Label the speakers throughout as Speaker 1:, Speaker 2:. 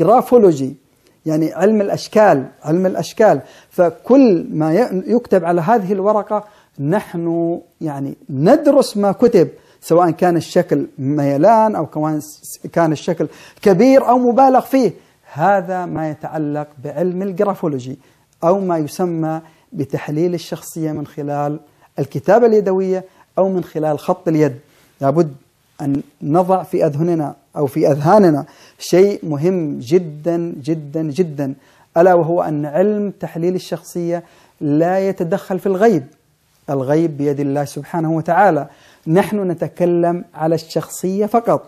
Speaker 1: جرافولوجي يعني علم الأشكال علم الأشكال فكل ما يكتب على هذه الورقة نحن يعني ندرس ما كتب سواء كان الشكل ميلان أو كان الشكل كبير أو مبالغ فيه هذا ما يتعلق بعلم الجرافولوجي أو ما يسمى بتحليل الشخصية من خلال الكتابة اليدوية أو من خلال خط اليد لابد أن نضع في أذهننا أو في أذهاننا شيء مهم جدا جدا جدا ألا وهو أن علم تحليل الشخصية لا يتدخل في الغيب الغيب بيد الله سبحانه وتعالى نحن نتكلم على الشخصية فقط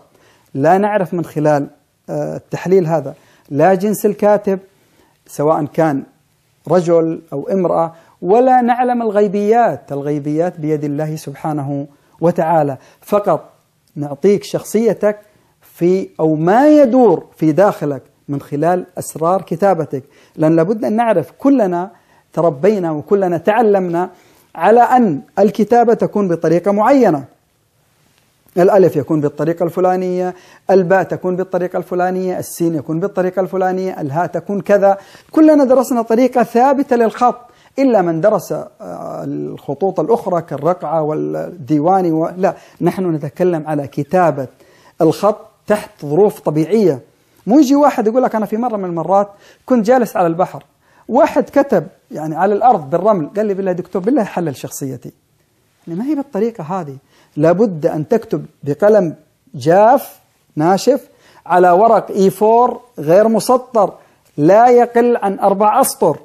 Speaker 1: لا نعرف من خلال آه، التحليل هذا لا جنس الكاتب سواء كان رجل أو امرأة ولا نعلم الغيبيات الغيبيات بيد الله سبحانه وتعالى فقط نعطيك شخصيتك في أو ما يدور في داخلك من خلال أسرار كتابتك لأن لابد أن نعرف كلنا تربينا وكلنا تعلمنا على أن الكتابة تكون بطريقة معينة الألف يكون بالطريقة الفلانية الباء تكون بالطريقة الفلانية السين يكون بالطريقة الفلانية الهاء تكون كذا كلنا درسنا طريقة ثابتة للخط إلا من درس آه، الخطوط الأخرى كالرقعة والديواني و... لا نحن نتكلم على كتابة الخط تحت ظروف طبيعية مو يجي واحد يقول لك أنا في مرة من المرات كنت جالس على البحر واحد كتب يعني على الأرض بالرمل قال لي بالله دكتور بالله حلل شخصيتي يعني ما هي بالطريقة هذه لابد أن تكتب بقلم جاف ناشف على ورق إي 4 غير مسطر لا يقل عن أربع أسطر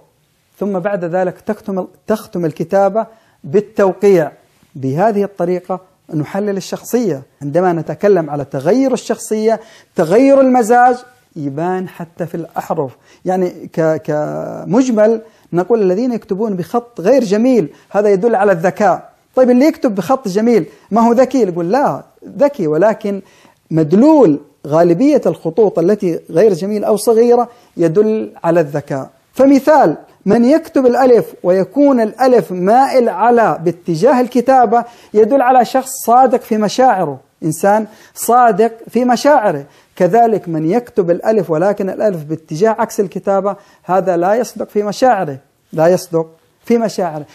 Speaker 1: ثم بعد ذلك تختم تختم الكتابة بالتوقيع بهذه الطريقة نحلل الشخصية عندما نتكلم على تغير الشخصية تغير المزاج يبان حتى في الأحرف يعني كمجمل نقول الذين يكتبون بخط غير جميل هذا يدل على الذكاء طيب اللي يكتب بخط جميل ما هو ذكي نقول لا ذكي ولكن مدلول غالبية الخطوط التي غير جميل أو صغيرة يدل على الذكاء فمثال من يكتب الألف ويكون الألف مائل على باتجاه الكتابة يدل على شخص صادق في مشاعره إنسان صادق في مشاعره كذلك من يكتب الألف ولكن الألف باتجاه عكس الكتابة هذا لا يصدق في مشاعره لا يصدق في مشاعره